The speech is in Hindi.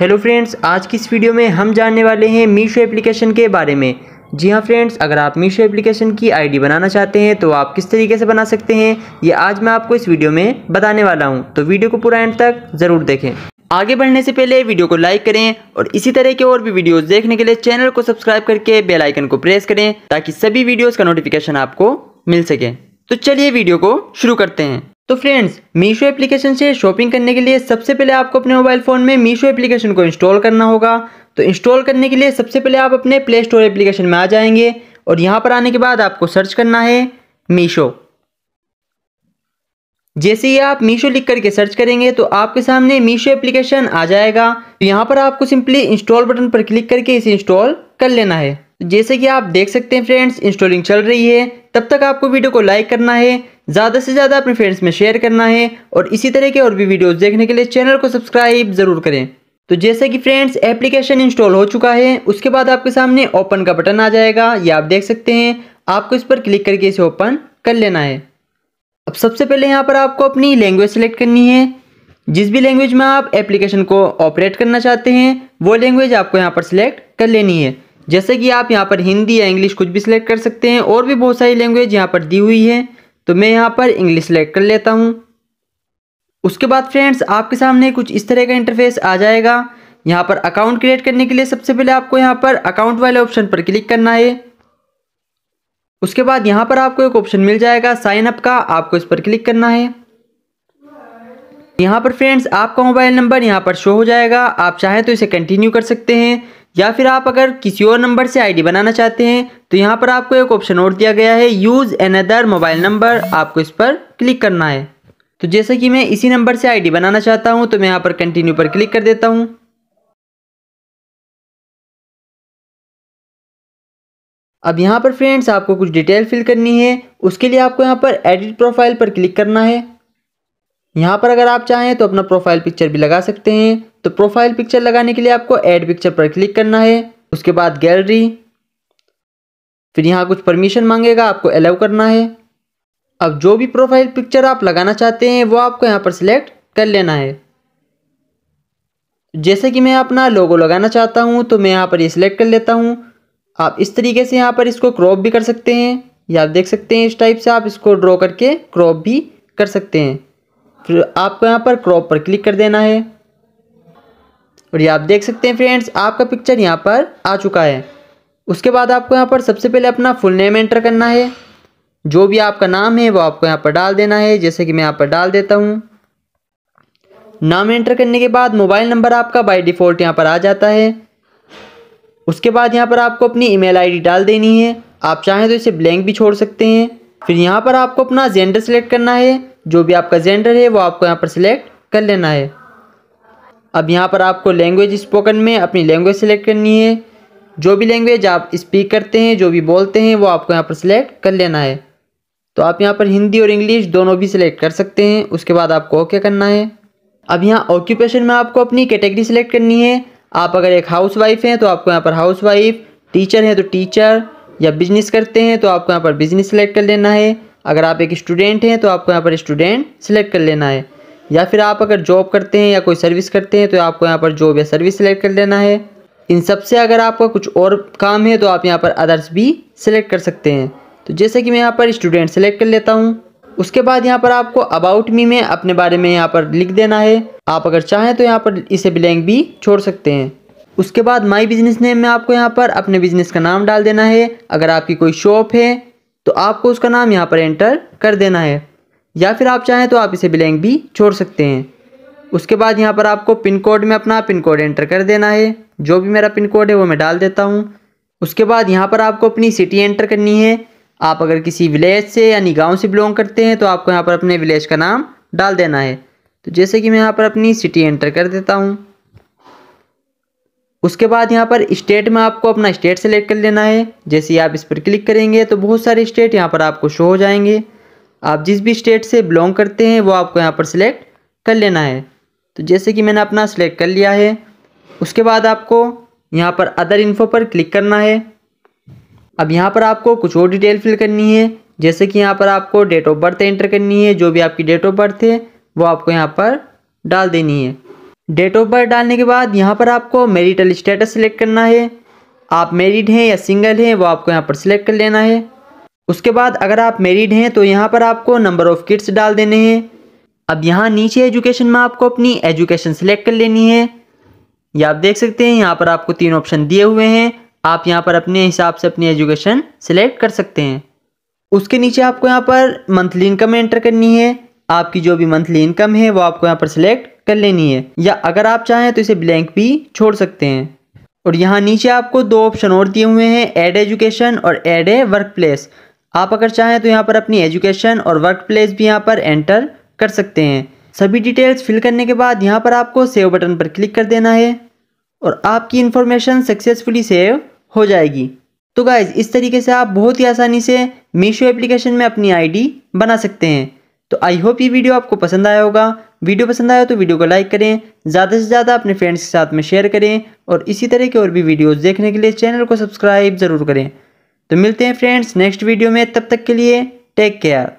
हेलो फ्रेंड्स आज की इस वीडियो में हम जानने वाले हैं मीशो एप्लीकेशन के बारे में जी हाँ फ्रेंड्स अगर आप मीशो एप्लीकेशन की आईडी बनाना चाहते हैं तो आप किस तरीके से बना सकते हैं ये आज मैं आपको इस वीडियो में बताने वाला हूँ तो वीडियो को पूरा एंड तक ज़रूर देखें आगे बढ़ने से पहले वीडियो को लाइक करें और इसी तरह के और भी वीडियोज़ देखने के लिए चैनल को सब्सक्राइब करके बेलाइकन को प्रेस करें ताकि सभी वीडियोज़ का नोटिफिकेशन आपको मिल सके तो चलिए वीडियो को शुरू करते हैं तो फ्रेंड्स मीशो एप्लीकेशन से शॉपिंग करने के लिए सबसे पहले आपको अपने मोबाइल फ़ोन में मीशो एप्लीकेशन को इंस्टॉल करना होगा तो इंस्टॉल करने के लिए सबसे पहले आप अपने प्ले स्टोर एप्लीकेशन में आ जाएंगे और यहाँ पर आने के बाद आपको सर्च करना है मीशो जैसे ही आप मीशो लिख करके सर्च करेंगे तो आपके सामने मीशो एप्लीकेशन आ जाएगा तो यहाँ पर आपको सिंपली इंस्टॉल बटन पर क्लिक करके इसे इंस्टॉल कर लेना है जैसे कि आप देख सकते हैं फ्रेंड्स इंस्टॉलिंग चल रही है तब तक आपको वीडियो को लाइक करना है ज़्यादा से ज़्यादा अपने फ्रेंड्स में शेयर करना है और इसी तरह के और भी वीडियोज़ देखने के लिए चैनल को सब्सक्राइब ज़रूर करें तो जैसे कि फ्रेंड्स एप्लीकेशन इंस्टॉल हो चुका है उसके बाद आपके सामने ओपन का बटन आ जाएगा ये आप देख सकते हैं आपको इस पर क्लिक करके इसे ओपन कर लेना है अब सबसे पहले यहाँ पर आपको अपनी लैंग्वेज सेलेक्ट करनी है जिस भी लैंग्वेज में आप एप्लीकेशन को ऑपरेट करना चाहते हैं वो लैंग्वेज आपको यहाँ पर सिलेक्ट कर लेनी है जैसे कि आप यहाँ पर हिंदी या इंग्लिश कुछ भी सिलेक्ट कर सकते हैं और भी बहुत सारी लैंग्वेज यहाँ पर दी हुई है तो मैं यहाँ पर इंग्लिश सेलेक्ट कर लेता हूँ उसके बाद फ्रेंड्स आपके सामने कुछ इस तरह का इंटरफेस आ जाएगा यहाँ पर अकाउंट क्रिएट करने के लिए सबसे पहले आपको यहाँ पर अकाउंट वाले ऑप्शन पर क्लिक करना है उसके बाद यहाँ पर आपको एक ऑप्शन मिल जाएगा साइन अप का आपको इस पर क्लिक करना है यहाँ पर फ्रेंड्स आपका मोबाइल नंबर यहाँ पर शो हो जाएगा आप चाहें तो इसे कंटिन्यू कर सकते हैं या फिर आप अगर किसी और नंबर से आईडी बनाना चाहते हैं तो यहाँ पर आपको एक ऑप्शन और दिया गया है यूज़ एनदर मोबाइल नंबर आपको इस पर क्लिक करना है तो जैसा कि मैं इसी नंबर से आईडी बनाना चाहता हूँ तो मैं यहाँ पर कंटिन्यू पर क्लिक कर देता हूँ अब यहाँ पर फ्रेंड्स आपको कुछ डिटेल फिल करनी है उसके लिए आपको यहाँ पर एडिट प्रोफाइल पर क्लिक करना है यहाँ पर अगर आप चाहें तो अपना प्रोफाइल पिक्चर भी लगा सकते हैं तो प्रोफाइल पिक्चर लगाने के लिए आपको एड पिक्चर पर क्लिक करना है उसके बाद गैलरी फिर यहाँ कुछ परमिशन मांगेगा आपको अलाउ करना है अब जो भी प्रोफाइल पिक्चर आप लगाना चाहते हैं वो आपको यहाँ पर सिलेक्ट कर लेना है जैसे कि मैं अपना लोगो लगाना चाहता हूँ तो मैं यहाँ पर ये सिलेक्ट कर लेता हूँ आप इस तरीके से यहाँ पर इसको क्रॉप भी कर सकते हैं या आप देख सकते हैं इस टाइप से आप इसको ड्रॉ करके क्रॉप भी कर सकते हैं फिर आपको यहाँ पर क्रॉप पर क्लिक कर देना है और ये आप देख सकते हैं फ्रेंड्स आपका पिक्चर यहाँ पर आ चुका है उसके बाद आपको यहाँ पर सबसे पहले अपना फुल नेम एंटर करना है जो भी आपका नाम है वो आपको यहाँ पर डाल देना है जैसे कि मैं यहाँ पर डाल देता हूँ नाम एंटर करने के बाद मोबाइल नंबर आपका बाय डिफ़ॉल्ट यहाँ पर आ जाता है उसके बाद यहाँ पर आपको अपनी ईमेल आईडी डाल देनी है आप चाहें तो इसे ब्लैंक भी छोड़ सकते हैं फिर यहाँ पर आपको अपना जेंडर सेलेक्ट करना है जो भी आपका जेंडर है वो आपको यहाँ पर सिलेक्ट कर लेना है अब यहाँ पर आपको लैंग्वेज स्पोकन में अपनी लैंग्वेज सेलेक्ट करनी है जो भी लैंग्वेज आप स्पीक करते हैं जो भी बोलते हैं वो आपको यहाँ पर सिलेक्ट कर लेना है तो आप यहाँ पर हिंदी और इंग्लिश दोनों भी सिलेक्ट कर सकते हैं उसके बाद आपको ओके करना है अब यहाँ ऑक्यूपेशन में आपको अपनी कैटेगरी सेलेक्ट करनी है आप अगर एक हाउस वाइफ हैं तो आपको यहाँ पर हाउस वाइफ टीचर हैं तो टीचर या बिजनेस करते हैं तो आपको यहाँ पर बिजनेस सेलेक्ट कर लेना है अगर आप एक स्टूडेंट हैं तो आपको यहाँ पर स्टूडेंट सेलेक्ट कर लेना है या फिर आप अगर जॉब करते हैं या कोई सर्विस करते हैं तो आपको यहाँ पर जॉब या सर्विस सेलेक्ट कर लेना है इन सब से अगर आपका कुछ और काम है तो आप यहाँ पर अदर्स भी सिलेक्ट कर सकते हैं तो जैसे कि मैं यहाँ पर स्टूडेंट सेलेक्ट कर लेता हूँ उसके बाद यहाँ पर आपको अबाउट मी में अपने बारे में यहाँ पर लिख देना है आप अगर चाहें तो यहाँ पर इसे ब्लैंक भी छोड़ सकते हैं उसके बाद माई बिजनेस नेम में आपको यहाँ पर अपने बिजनेस का नाम डाल देना है अगर आपकी कोई शॉप है तो आपको उसका नाम यहाँ पर एंटर कर देना है या फिर आप चाहें तो आप इसे ब्लैंक भी छोड़ सकते हैं उसके बाद यहाँ पर आपको पिन कोड में अपना पिन कोड एंटर कर देना है जो भी मेरा पिन कोड है वो मैं डाल देता हूँ उसके बाद यहाँ पर आपको अपनी सिटी एंटर करनी है आप अगर किसी विलेज से यानी गांव से बिलोंग करते हैं तो आपको यहाँ पर अपने विलेज का नाम डाल देना है तो जैसे कि मैं यहाँ पर अपनी सिटी एंटर कर देता हूँ उसके बाद यहाँ पर स्टेट में आपको अपना स्टेट सेलेक्ट कर लेना है जैसे ही आप इस पर क्लिक करेंगे तो बहुत सारे स्टेट यहाँ पर आपको शो हो जाएंगे आप जिस भी स्टेट से बिलोंग करते हैं वो आपको यहाँ पर सिलेक्ट कर लेना है तो जैसे कि मैंने अपना सिलेक्ट कर लिया है उसके बाद आपको यहाँ पर अदर इन्फो पर क्लिक करना है अब यहाँ पर आपको कुछ और डिटेल फिल करनी है जैसे कि यहाँ पर आपको डेट ऑफ बर्थ एंटर करनी है जो भी आपकी डेट ऑफ बर्थ है वो आपको यहाँ पर डाल देनी है डेट ऑफ बर्थ डालने के बाद यहाँ पर आपको मेरिटल स्टेटस सिलेक्ट करना है आप मेरिड हैं या सिंगल हैं वो आपको यहाँ पर सिलेक्ट कर लेना है उसके बाद अगर आप मेरिड हैं तो यहाँ पर आपको नंबर ऑफ़ किड्स डाल देने हैं अब यहाँ नीचे एजुकेशन में आपको अपनी एजुकेशन सेलेक्ट कर लेनी है या आप देख सकते हैं यहाँ पर आपको तीन ऑप्शन दिए हुए हैं आप यहाँ पर अपने हिसाब से अपनी एजुकेशन सेलेक्ट कर सकते हैं उसके नीचे आपको यहाँ पर मंथली इनकम एंटर करनी है आपकी जो भी मंथली इनकम है वो आपको यहाँ पर सिलेक्ट कर लेनी है या अगर आप चाहें तो इसे ब्लैंक भी छोड़ सकते हैं और यहाँ नीचे आपको दो ऑप्शन और दिए हुए हैं एड एजुकेशन और एड ए वर्क प्लेस आप अगर चाहें तो यहाँ पर अपनी एजुकेशन और वर्क प्लेस भी यहाँ पर एंटर कर सकते हैं सभी डिटेल्स फिल करने के बाद यहाँ पर आपको सेव बटन पर क्लिक कर देना है और आपकी इन्फॉर्मेशन सक्सेसफुली सेव हो जाएगी तो गाइज़ इस तरीके से आप बहुत ही आसानी से मीशो एप्लीकेशन में अपनी आईडी बना सकते हैं तो आई होप ये वीडियो आपको पसंद आया होगा वीडियो पसंद आया तो वीडियो को लाइक करें ज़्यादा से ज़्यादा अपने फ्रेंड्स के साथ में शेयर करें और इसी तरह के और भी वीडियोज़ देखने के लिए चैनल को सब्सक्राइब ज़रूर करें तो मिलते हैं फ्रेंड्स नेक्स्ट वीडियो में तब तक के लिए टेक केयर